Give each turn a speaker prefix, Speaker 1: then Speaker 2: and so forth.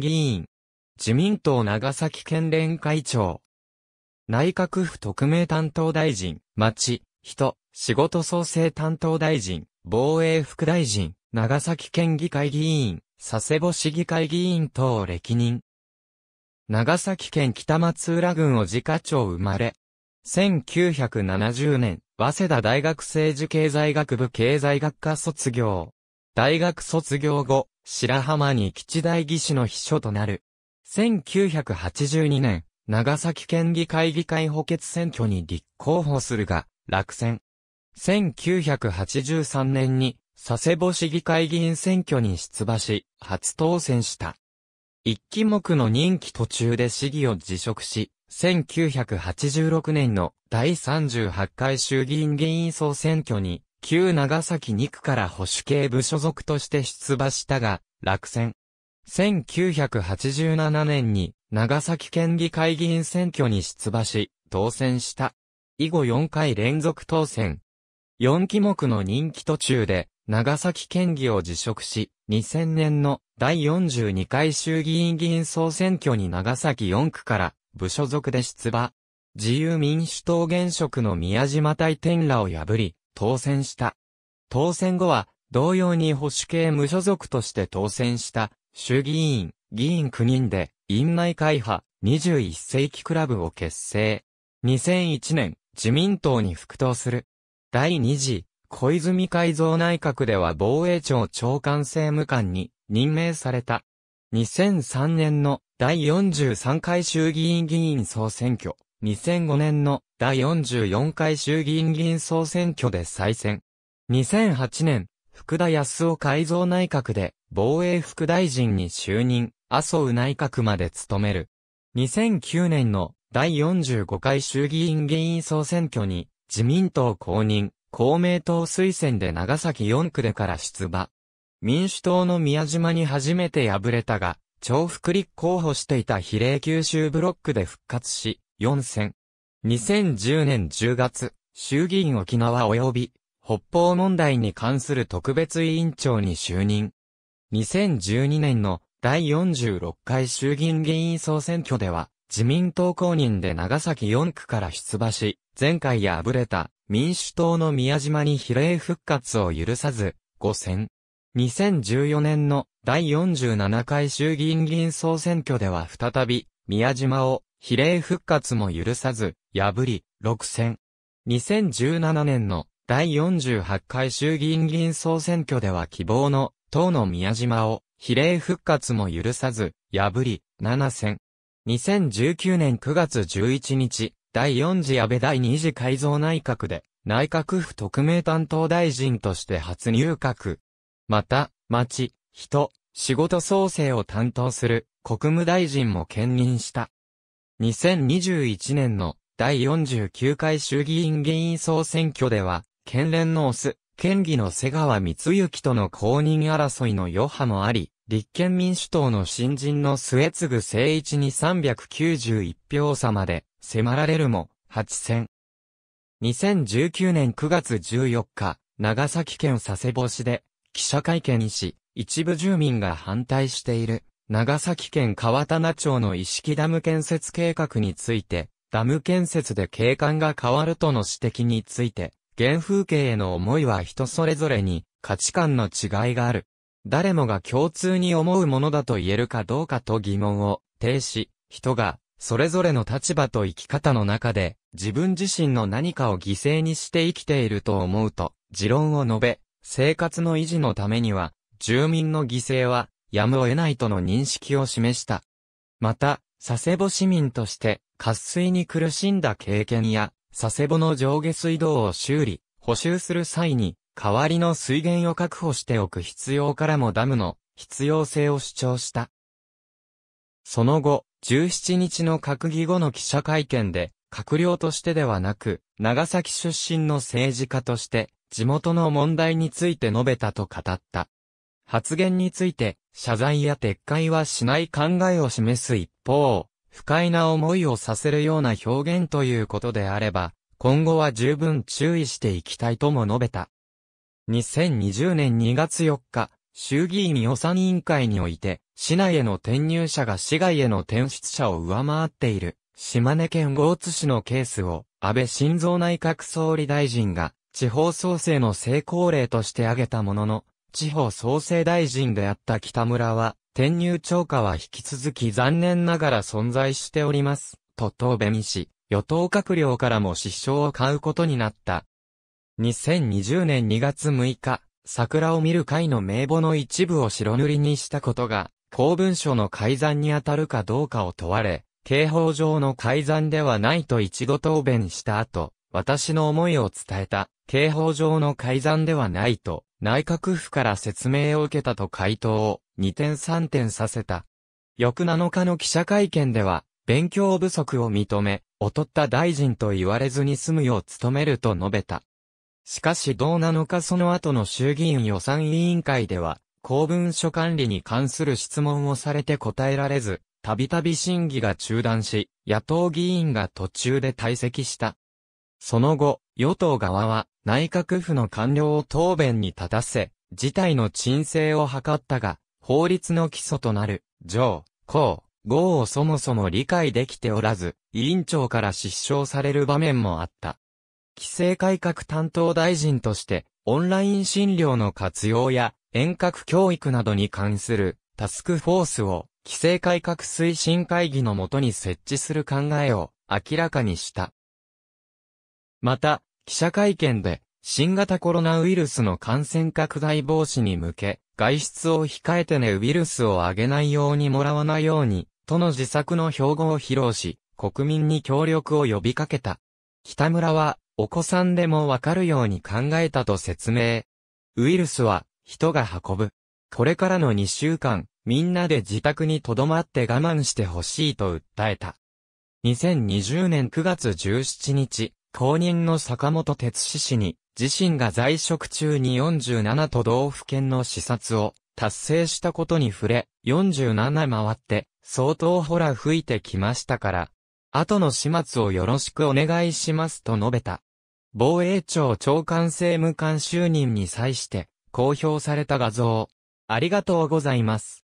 Speaker 1: 議員。自民党長崎県連会長。内閣府特命担当大臣、町、人、仕事創生担当大臣、防衛副大臣、長崎県議会議員、佐世保市議会議員等を歴任。長崎県北松浦郡を自家町生まれ。1970年、早稲田大学政治経済学部経済学科卒業。大学卒業後、白浜に基地代議士の秘書となる。1982年、長崎県議会議会補欠選挙に立候補するが、落選。1983年に、佐世保市議会議員選挙に出馬し、初当選した。一期目の任期途中で市議を辞職し、1986年の第38回衆議院議員総選挙に旧長崎2区から保守系部所属として出馬したが、落選。1987年に長崎県議会議員選挙に出馬し、当選した。以後4回連続当選。4期目の任期途中で、長崎県議を辞職し、2000年の第42回衆議院議員総選挙に長崎4区から部所属で出馬。自由民主党現職の宮島大天らを破り、当選した。当選後は、同様に保守系無所属として当選した、衆議院、議員9人で、院内会派、21世紀クラブを結成。2001年、自民党に復党する。第2次、小泉改造内閣では防衛庁長官政務官に任命された。2003年の第43回衆議院議員総選挙2005年の第44回衆議院議員総選挙で再選。2008年、福田康夫改造内閣で防衛副大臣に就任、麻生内閣まで務める。2009年の第45回衆議院議員総選挙に自民党公認、公明党推薦で長崎4区でから出馬。民主党の宮島に初めて敗れたが、重複立候補していた比例九州ブロックで復活し、4選。2010年10月、衆議院沖縄及び北方問題に関する特別委員長に就任。2012年の第46回衆議院議員総選挙では、自民党公認で長崎4区から出馬し、前回敗れた民主党の宮島に比例復活を許さず、5選。2014年の第47回衆議院議員総選挙では再び宮島を比例復活も許さず、破り、6選。2017年の第48回衆議院議員総選挙では希望の党の宮島を比例復活も許さず、破り、7選。2019年9月11日、第4次安倍第2次改造内閣で、内閣府特命担当大臣として初入閣。また、町、人、仕事創生を担当する国務大臣も兼任した。2021年の第49回衆議院議員総選挙では、県連のオス、県議の瀬川光之との公認争いの余波もあり、立憲民主党の新人の末継誠一に391票差まで迫られるも、8選。2019年9月14日、長崎県佐世保市で記者会見し、一部住民が反対している、長崎県川棚町の意識ダム建設計画について、ダム建設で景観が変わるとの指摘について、原風景への思いは人それぞれに価値観の違いがある。誰もが共通に思うものだと言えるかどうかと疑問を呈し、人がそれぞれの立場と生き方の中で自分自身の何かを犠牲にして生きていると思うと持論を述べ、生活の維持のためには住民の犠牲はやむを得ないとの認識を示した。また、佐世保市民として渇水に苦しんだ経験や、佐世保の上下水道を修理、補修する際に、代わりの水源を確保しておく必要からもダムの必要性を主張した。その後、17日の閣議後の記者会見で、閣僚としてではなく、長崎出身の政治家として、地元の問題について述べたと語った。発言について、謝罪や撤回はしない考えを示す一方、不快な思いをさせるような表現ということであれば、今後は十分注意していきたいとも述べた。2020年2月4日、衆議院予算委員会において、市内への転入者が市外への転出者を上回っている、島根県大津市のケースを、安倍晋三内閣総理大臣が、地方創生の成功例として挙げたものの、地方創生大臣であった北村は、転入超過は引き続き残念ながら存在しております。と答弁し、与党閣僚からも失笑を買うことになった。2020年2月6日、桜を見る会の名簿の一部を白塗りにしたことが、公文書の改ざんに当たるかどうかを問われ、刑法上の改ざんではないと一度答弁した後、私の思いを伝えた、刑法上の改ざんではないと、内閣府から説明を受けたと回答を、二転三転させた。翌7日の記者会見では、勉強不足を認め、劣った大臣と言われずに済むよう努めると述べた。しかしどうなのかその後の衆議院予算委員会では、公文書管理に関する質問をされて答えられず、たびたび審議が中断し、野党議員が途中で退席した。その後、与党側は内閣府の官僚を答弁に立たせ、事態の鎮静を図ったが、法律の基礎となる、上、公、合をそもそも理解できておらず、委員長から失笑される場面もあった。規制改革担当大臣として、オンライン診療の活用や遠隔教育などに関するタスクフォースを規制改革推進会議のもとに設置する考えを明らかにした。また、記者会見で、新型コロナウイルスの感染拡大防止に向け、外出を控えてねウイルスを上げないようにもらわないように、との自作の標語を披露し、国民に協力を呼びかけた。北村は、お子さんでもわかるように考えたと説明。ウイルスは、人が運ぶ。これからの2週間、みんなで自宅に留まって我慢してほしいと訴えた。2020年9月17日、公認の坂本哲史氏に、自身が在職中に47都道府県の視察を達成したことに触れ、47回って、相当ほら吹いてきましたから、後の始末をよろしくお願いしますと述べた。防衛庁長官政務官就任に際して、公表された画像、ありがとうございます。